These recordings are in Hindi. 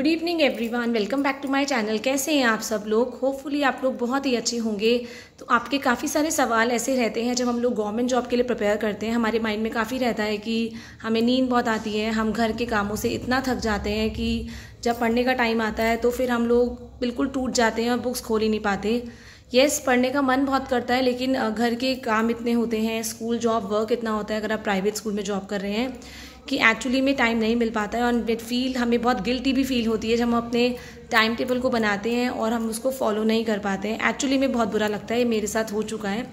good evening everyone welcome back to my channel कैसे हैं आप सब लोग होपफुली आप लोग बहुत ही अच्छे होंगे तो आपके काफ़ी सारे सवाल ऐसे रहते हैं जब हम लोग गवर्नमेंट जॉब के लिए प्रिपेयर करते हैं हमारे माइंड में काफ़ी रहता है कि हमें नींद बहुत आती है हम घर के कामों से इतना थक जाते हैं कि जब पढ़ने का टाइम आता है तो फिर हम लोग बिल्कुल टूट जाते हैं और बुक्स खोल ही नहीं पाते येस yes, पढ़ने का मन बहुत करता है लेकिन घर के काम इतने होते हैं स्कूल जॉब वर्क इतना होता है अगर आप प्राइवेट स्कूल में जॉब कर रहे हैं कि एक्चुअली में टाइम नहीं मिल पाता है और इट फील हमें बहुत गिल्टी भी फील होती है जब हम अपने टाइम टेबल को बनाते हैं और हम उसको फॉलो नहीं कर पाते हैं एक्चुअली में बहुत बुरा लगता है ये मेरे साथ हो चुका है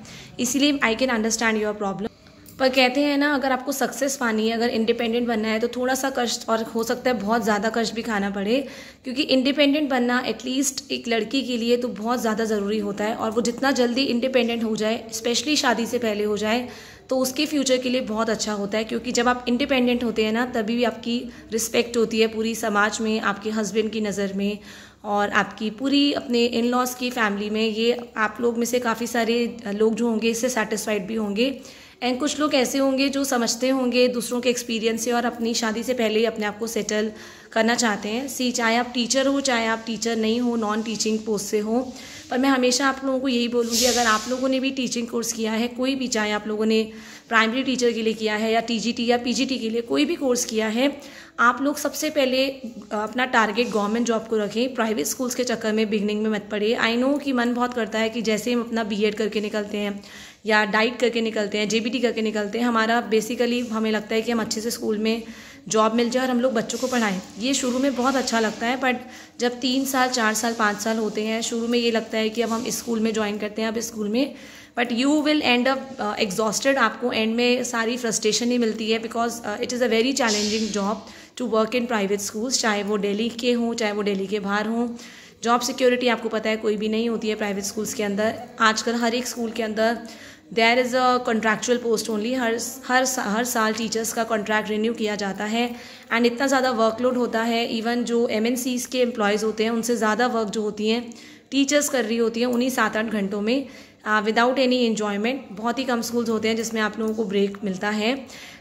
इसीलिए I can understand your problem पर कहते हैं ना अगर आपको सक्सेस पानी है अगर इंडिपेंडेंट बनना है तो थोड़ा सा कष्ट और हो सकता है बहुत ज़्यादा कष्ट भी खाना पड़े क्योंकि इंडिपेंडेंट बनना एटलीस्ट एक लड़की के लिए तो बहुत ज़्यादा ज़रूरी होता है और वो जितना जल्दी इंडिपेंडेंट हो जाए स्पेशली शादी से पहले हो जाए तो उसके फ्यूचर के लिए बहुत अच्छा होता है क्योंकि जब आप इंडिपेंडेंट होते हैं ना तभी भी आपकी रिस्पेक्ट होती है पूरी समाज में आपके हस्बैंड की नज़र में और आपकी पूरी अपने इन लॉज की फैमिली में ये आप लोग में से काफ़ी सारे लोग जो होंगे इससे सेटिस्फाइड भी होंगे एंड कुछ लोग ऐसे होंगे जो समझते होंगे दूसरों के एक्सपीरियंस से और अपनी शादी से पहले ही अपने आप को सेटल करना चाहते हैं सी चाहे आप टीचर हो चाहे आप टीचर नहीं हो नॉन टीचिंग पोस्ट से हो पर मैं हमेशा आप लोगों को यही बोलूँगी अगर आप लोगों ने भी टीचिंग कोर्स किया है कोई भी चाहे आप लोगों ने प्राइमरी टीचर के लिए किया है या टीजीटी या पीजीटी के लिए कोई भी कोर्स किया है आप लोग सबसे पहले अपना टारगेट गवर्नमेंट जॉब को रखें प्राइवेट स्कूल्स के चक्कर में बिगनिंग में मत पड़े आई नो कि मन बहुत करता है कि जैसे हम अपना बीएड करके निकलते हैं या डाइट करके निकलते हैं जेबीटी करके निकलते हैं हमारा बेसिकली हमें लगता है कि हम अच्छे से स्कूल में जॉब मिल जाए और हम लोग बच्चों को पढ़ाएं ये शुरू में बहुत अच्छा लगता है बट जब तीन साल चार साल पाँच साल होते हैं शुरू में ये लगता है कि अब हम स्कूल में ज्वाइन करते हैं अब स्कूल में but you will end up exhausted आपको एंड में सारी फ्रस्ट्रेशन ही मिलती है because it is a very challenging job to work in private schools चाहे वो दिल्ली के हों चाहे वो दिल्ली के बाहर हों जॉब सिक्योरिटी आपको पता है कोई भी नहीं होती है प्राइवेट स्कूल्स के अंदर आजकल हर एक स्कूल के अंदर there is a contractual post only हर हर हर साल टीचर्स का कॉन्ट्रैक्ट रिन्यू किया जाता है एंड इतना ज़्यादा वर्कलोड होता है इवन जो एम एन के एम्प्लॉयज़ होते हैं उनसे ज़्यादा वर्क जो होती हैं टीचर्स कर रही होती हैं उन्हीं सात आठ घंटों में विदाउट एनी इन्जॉयमेंट बहुत ही कम स्कूल्स होते हैं जिसमें आप लोगों को ब्रेक मिलता है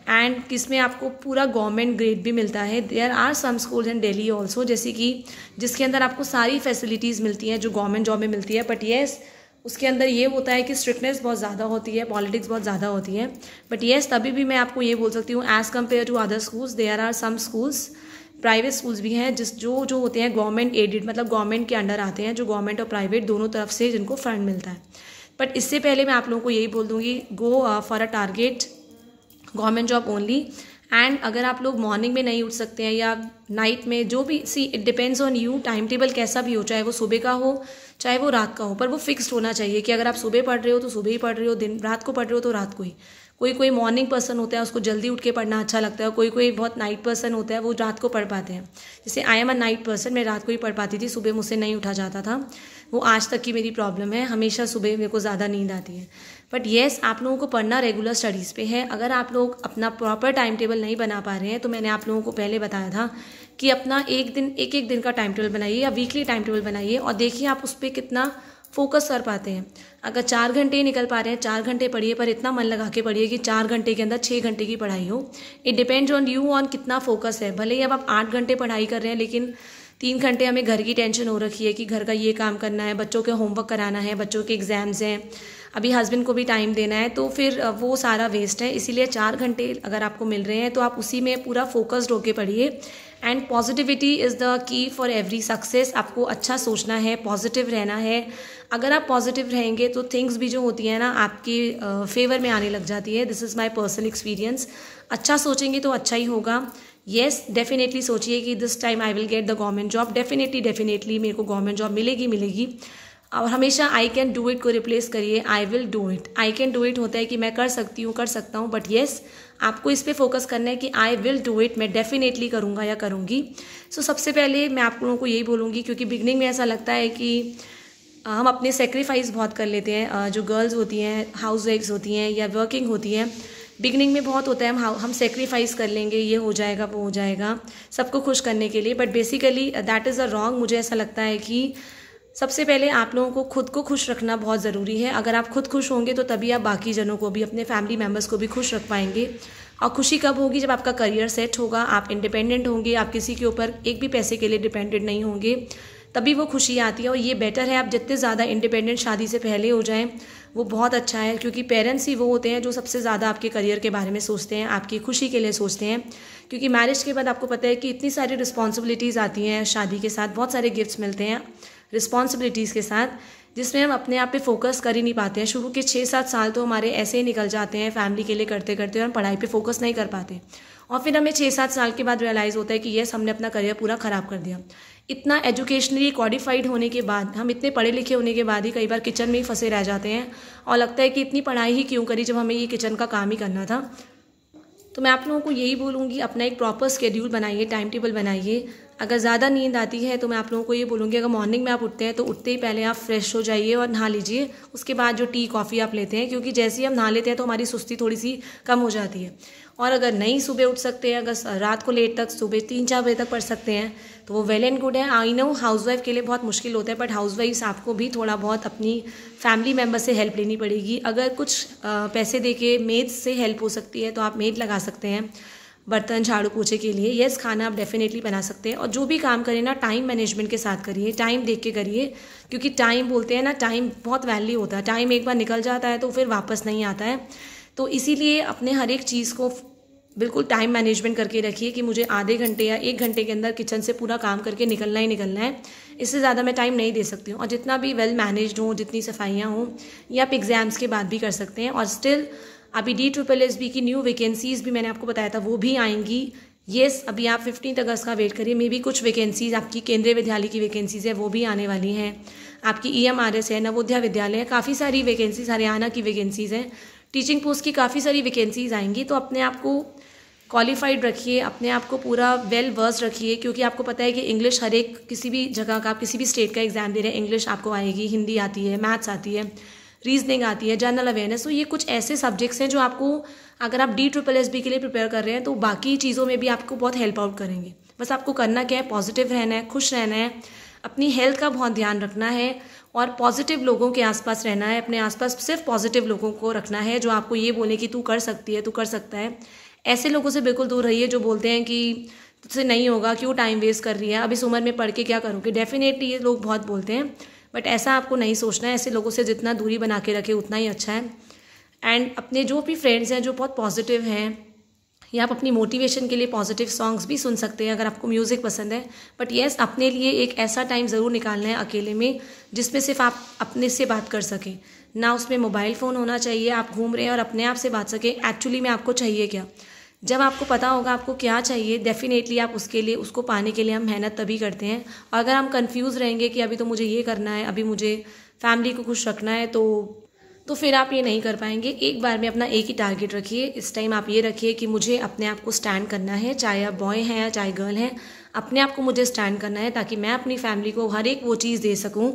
एंड किसमें आपको पूरा गवर्नमेंट ग्रेड भी मिलता है there are some schools in Delhi also जैसे कि जिसके अंदर आपको सारी फैसिलिटीज़ मिलती हैं जो गवर्नमेंट जॉब में मिलती है बट येस उसके अंदर ये होता है कि स्ट्रिक्टनेस बहुत ज़्यादा होती है पॉलिटिक्स बहुत ज़्यादा होती है बट येस तभी भी मैं आपको ये बोल सकती हूँ as compare to other schools there are some schools private schools भी हैं जिस जो जो होते हैं गवर्नमेंट एडिड मतलब गवर्नमेंट के अंडर आते हैं जो गवर्नमेंट और प्राइवेट दोनों तरफ से जिनको फंड मिलता है बट इससे पहले मैं आप लोगों को यही बोल दूँगी go for a target government job only and अगर आप लोग मॉर्निंग में नहीं उठ सकते हैं या नाइट में जो भी see it depends on you time table कैसा भी हो चाहे वो सुबह का हो चाहे वो रात का हो पर वो फिक्स्ड होना चाहिए कि अगर आप सुबह पढ़ रहे हो तो सुबह ही पढ़ रहे हो दिन रात को पढ़ रहे हो तो रात को ही कोई कोई मॉर्निंग पर्सन होता है उसको जल्दी उठ के पढ़ना अच्छा लगता है कोई कोई बहुत नाइट पर्सन होता है वो रात को पढ़ पाते हैं जैसे I am a night person मैं रात को ही पढ़ पाती थी सुबह मुझसे नहीं उठा जाता था वो आज तक की मेरी प्रॉब्लम है हमेशा सुबह मेरे को ज़्यादा नींद आती है बट येस yes, आप लोगों को पढ़ना रेगुलर स्टडीज़ पे है अगर आप लोग अपना प्रॉपर टाइम टेबल नहीं बना पा रहे हैं तो मैंने आप लोगों को पहले बताया था कि अपना एक दिन एक एक दिन का टाइम टेबल बनाइए या वीकली टाइम टेबल बनाइए और देखिए आप उस पर कितना फोकस कर पाते हैं अगर चार घंटे ही निकल पा रहे हैं चार घंटे पढ़िए पर इतना मन लगा के पढ़िए कि चार घंटे के अंदर छः घंटे की पढ़ाई हो it depends on you on कितना फोकस है भले ही अब आप आठ घंटे पढ़ाई कर रहे हैं लेकिन तीन घंटे हमें घर की टेंशन हो रखी है कि घर का ये काम करना है बच्चों के होमवर्क कराना है बच्चों के एग्ज़ाम्स हैं अभी हस्बैंड को भी टाइम देना है तो फिर वो सारा वेस्ट है इसीलिए चार घंटे अगर आपको मिल रहे हैं तो आप उसी में पूरा फोकस्ड होके पढ़िए and positivity is the key for every success आपको अच्छा सोचना है पॉजिटिव रहना है अगर आप पॉजिटिव रहेंगे तो थिंग्स भी जो होती हैं ना आपकी फेवर में आने लग जाती है this is my personal experience अच्छा सोचेंगे तो अच्छा ही होगा येस डेफिनेटली सोचिए कि this time I will get the government job definitely definitely मेरे को गवर्नमेंट जॉब मिलेगी मिलेगी और हमेशा आई कैन डू इट को रिप्लेस करिए I will do it I can do it होता है कि मैं कर सकती हूँ कर सकता हूँ बट येस आपको इस पर फोकस करना है कि आई विल डू इट मैं डेफिनेटली करूँगा या करूँगी सो so, सबसे पहले मैं आप लोगों को यही बोलूँगी क्योंकि बिगनिंग में ऐसा लगता है कि हम अपने सेक्रीफाइस बहुत कर लेते हैं जो गर्ल्स होती हैं हाउस वाइफ्स होती हैं या वर्किंग होती हैं बिगनिंग में बहुत होता है हम हम सेक्रीफाइस कर लेंगे ये हो जाएगा वो हो जाएगा सबको खुश करने के लिए but basically that is a wrong मुझे ऐसा लगता है कि सबसे पहले आप लोगों को खुद को खुश रखना बहुत ज़रूरी है अगर आप खुद खुश होंगे तो तभी आप बाकी जनों को भी अपने फैमिली मेम्बर्स को भी खुश रख पाएंगे और खुशी कब होगी जब आपका करियर सेट होगा आप इंडिपेंडेंट होंगे आप किसी के ऊपर एक भी पैसे के लिए डिपेंडेंट नहीं होंगे तभी वो खुशी आती है और ये बेटर है आप जितने ज़्यादा इंडिपेंडेंट शादी से पहले हो जाएं वो बहुत अच्छा है क्योंकि पेरेंट्स ही वो होते हैं जो सबसे ज़्यादा आपके करियर के बारे में सोचते हैं आपकी खुशी के लिए सोचते हैं क्योंकि मैरिज के बाद आपको पता है कि इतनी सारी रिस्पॉन्सिबिलिटीज़ आती हैं शादी के साथ बहुत सारे गिफ्ट्स मिलते हैं रिस्पॉन्सिबिलिटीज़ के साथ जिसमें हम अपने आप पे फोकस कर ही नहीं पाते हैं शुरू के छः सात साल तो हमारे ऐसे ही निकल जाते हैं फैमिली के लिए करते करते और हम पढ़ाई पे फोकस नहीं कर पाते और फिर हमें छः सात साल के बाद रियलाइज़ होता है कि येस हमने अपना करियर पूरा ख़राब कर दिया इतना एजुकेशनली क्वालिफाइड होने के बाद हम इतने पढ़े लिखे होने के बाद ही कई बार किचन में ही फंसे रह जाते हैं और लगता है कि इतनी पढ़ाई ही क्यों करी जब हमें ये किचन का काम ही करना था तो मैं आप लोगों को यही बोलूँगी अपना एक प्रॉपर स्केड्यूल बनाइए टाइम टेबल बनाइए अगर ज़्यादा नींद आती है तो मैं आप लोगों को ये बोलूँगी अगर मॉर्निंग में आप उठते हैं तो उठते ही पहले आप फ्रेश हो जाइए और नहा लीजिए उसके बाद जो टी कॉफ़ी आप लेते हैं क्योंकि जैसे ही हम नहा लेते हैं तो हमारी सुस्ती थोड़ी सी कम हो जाती है और अगर नहीं सुबह उठ सकते हैं अगर रात को लेट तक सुबह तीन चार बजे तक पढ़ सकते हैं तो वो वेल एंड गुड है आई नो वाइफ़ के लिए बहुत मुश्किल होता है बट वाइफ आपको भी थोड़ा बहुत अपनी फैमिली मेम्बर से हेल्प लेनी पड़ेगी अगर कुछ पैसे दे के से हेल्प हो सकती है तो आप मेड लगा सकते हैं बर्तन झाड़ू पोछे के लिए येस खाना आप डेफिनेटली बना सकते हैं और जो भी काम करें ना टाइम मैनेजमेंट के साथ करिए टाइम देख के करिए क्योंकि टाइम बोलते हैं ना टाइम बहुत वैल्यू होता है टाइम एक बार निकल जाता है तो फिर वापस नहीं आता है तो इसीलिए अपने हर एक चीज़ को बिल्कुल टाइम मैनेजमेंट करके रखिए कि मुझे आधे घंटे या एक घंटे के अंदर किचन से पूरा काम करके निकलना ही निकलना है इससे ज़्यादा मैं टाइम नहीं दे सकती हूँ और जितना भी वेल मैनेज्ड हो जितनी सफाइयाँ हों या आप एग्ज़ाम्स के बाद भी कर सकते हैं और स्टिल अभी डी ट्रिपल एस बी की न्यू वैकेंसीज़ भी मैंने आपको बताया था वो भी आएंगी येस अभी आप फिफ्टीन अगस्त का वेट करिए मे भी कुछ वैकेंसीज़ आपकी केंद्रीय विद्यालय की वैकेंसीज़ है वो भी आने वाली हैं आपकी ई एम आर एस है नवोदया विद्यालय है काफ़ी सारी वैकेंसीज़ हरियाणा की वैकेंसीज़ हैं टीचिंग पोस्ट की काफ़ी सारी वैकेंसीज़ आएंगी तो अपने आप को क्वालिफाइड रखिए अपने आप को पूरा वेल वर्स रखिए क्योंकि आपको पता है कि इंग्लिश हर एक किसी भी जगह का आप किसी भी स्टेट का एग्ज़ाम दे रहे हैं इंग्लिश आपको आएगी हिंदी आती है मैथ्स आती है रीजनिंग आती है जनरल अवेयरनेस तो ये कुछ ऐसे सब्जेक्ट्स हैं जो आपको अगर आप डी ट्रिपल एस बी के लिए प्रिपेयर कर रहे हैं तो बाकी चीज़ों में भी आपको बहुत हेल्प आउट करेंगे बस आपको करना क्या है पॉजिटिव रहना है खुश रहना है अपनी हेल्थ का बहुत ध्यान रखना है और पॉजिटिव लोगों के आसपास रहना है अपने आसपास सिर्फ पॉजिटिव लोगों को रखना है जो आपको ये बोले कि तू कर सकती है तू कर सकता है ऐसे लोगों से बिल्कुल दूर रहिए जो बोलते हैं कि तुझसे नहीं होगा क्यों टाइम वेस्ट कर रही है अब इस उम्र में पढ़ के क्या करूँगी डेफिनेटली ये लोग बहुत बोलते हैं बट ऐसा आपको नहीं सोचना है ऐसे लोगों से जितना दूरी बना के रखें उतना ही अच्छा है एंड अपने जो भी फ्रेंड्स हैं जो बहुत पॉजिटिव हैं या आप अपनी मोटिवेशन के लिए पॉजिटिव सॉन्ग्स भी सुन सकते हैं अगर आपको म्यूज़िक पसंद है बट येस yes, अपने लिए एक ऐसा टाइम ज़रूर निकालना है अकेले में जिसमें सिर्फ आप अपने से बात कर सकें ना उसमें मोबाइल फ़ोन होना चाहिए आप घूम रहे हैं और अपने आप से बात सकें एक्चुअली में आपको चाहिए क्या जब आपको पता होगा आपको क्या चाहिए डेफिनेटली आप उसके लिए उसको पाने के लिए हम मेहनत तभी करते हैं और अगर हम कंफ्यूज रहेंगे कि अभी तो मुझे ये करना है अभी मुझे फैमिली को खुश रखना है तो तो फिर आप ये नहीं कर पाएंगे एक बार में अपना एक ही टारगेट रखिए इस टाइम आप ये रखिए कि मुझे अपने आप को स्टैंड करना है चाहे आप बॉय हैं या चाहे गर्ल हैं अपने आप को मुझे स्टैंड करना है ताकि मैं अपनी फैमिली को हर एक वो चीज़ दे सकूँ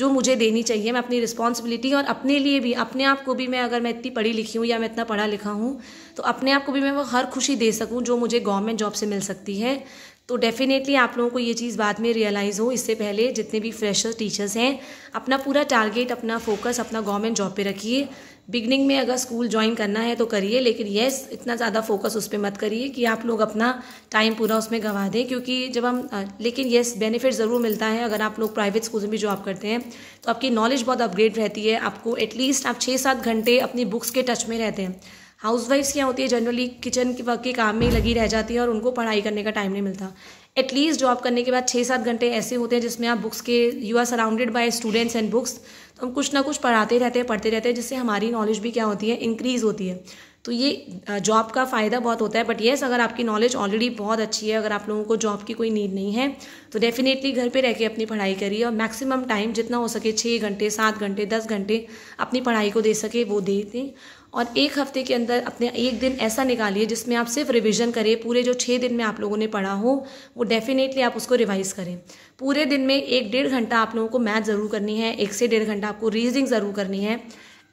जो मुझे देनी चाहिए मैं अपनी रिस्पॉन्सिबिलिटी और अपने लिए भी अपने आप को भी मैं अगर मैं इतनी पढ़ी लिखी हूँ या मैं इतना पढ़ा लिखा हूँ तो अपने आप को भी मैं वो हर खुशी दे सकूँ जो मुझे गवर्नमेंट जॉब से मिल सकती है तो डेफ़िनेटली आप लोगों को ये चीज़ बाद में रियलाइज़ हो इससे पहले जितने भी फ्रेशर टीचर्स हैं अपना पूरा टारगेट अपना फोकस अपना गवर्नमेंट जॉब पे रखिए बिगनिंग में अगर स्कूल ज्वाइन करना है तो करिए लेकिन येस इतना ज़्यादा फोकस उस पर मत करिए कि आप लोग अपना टाइम पूरा उसमें गंवा दें क्योंकि जब हम लेकिन येस बेनिफिट ज़रूर मिलता है अगर आप लोग प्राइवेट स्कूल में भी जॉब करते हैं तो आपकी नॉलेज बहुत अपग्रेड रहती है आपको एटलीस्ट आप छः सात घंटे अपनी बुक्स के टच में रहते हैं हाउसवाइफ्स क्या होती है जनरली किचन के वर्क के काम में लगी रह जाती है और उनको पढ़ाई करने का टाइम नहीं मिलता एटलीस्ट जॉब करने के बाद छः सात घंटे ऐसे होते हैं जिसमें आप बुक्स के you are surrounded by students and books तो हम कुछ ना कुछ पढ़ाते रहते हैं पढ़ते रहते हैं जिससे हमारी नॉलेज भी क्या होती है इंक्रीज़ होती है तो ये जॉब का फ़ायदा बहुत होता है बट येस अगर आपकी नॉलेज ऑलरेडी बहुत अच्छी है अगर आप लोगों को जॉब की कोई नीड नहीं है तो डेफिनेटली घर पे रह के अपनी पढ़ाई करिए और मैक्सिमम टाइम जितना हो सके छः घंटे सात घंटे दस घंटे अपनी पढ़ाई को दे सके वो दे दें और एक हफ्ते के अंदर अपने एक दिन ऐसा निकालिए जिसमें आप सिर्फ रिविज़न करें पूरे जो छः दिन में आप लोगों ने पढ़ा हो वो डेफिनेटली आप उसको रिवाइज़ करें पूरे दिन में एक डेढ़ घंटा आप लोगों को मैथ ज़रूर करनी है एक से डेढ़ घंटा आपको रीजनिंग ज़रूर करनी है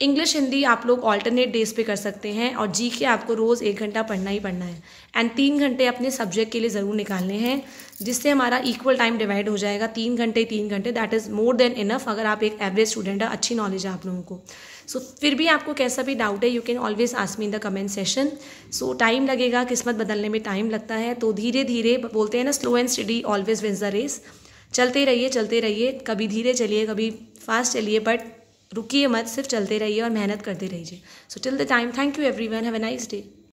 इंग्लिश हिंदी आप लोग ऑल्टरनेट डेज पे कर सकते हैं और जी के आपको रोज़ एक घंटा पढ़ना ही पढ़ना है एंड तीन घंटे अपने सब्जेक्ट के लिए ज़रूर निकालने हैं जिससे हमारा इक्वल टाइम डिवाइड हो जाएगा तीन घंटे तीन घंटे that is more than enough अगर आप एक एवरेज स्टूडेंट है अच्छी नॉलेज है आप लोगों को सो so, फिर भी आपको कैसा भी डाउट है you can always ask me in the comment session so time लगेगा किस्मत बदलने में टाइम लगता है तो धीरे धीरे बोलते हैं ना slow and steady always wins the race चलते रहिए चलते रहिए कभी धीरे चलिए कभी फास्ट चलिए बट रुकिए मत सिर्फ चलते रहिए और मेहनत करते रहिए so till the time thank you everyone have a nice day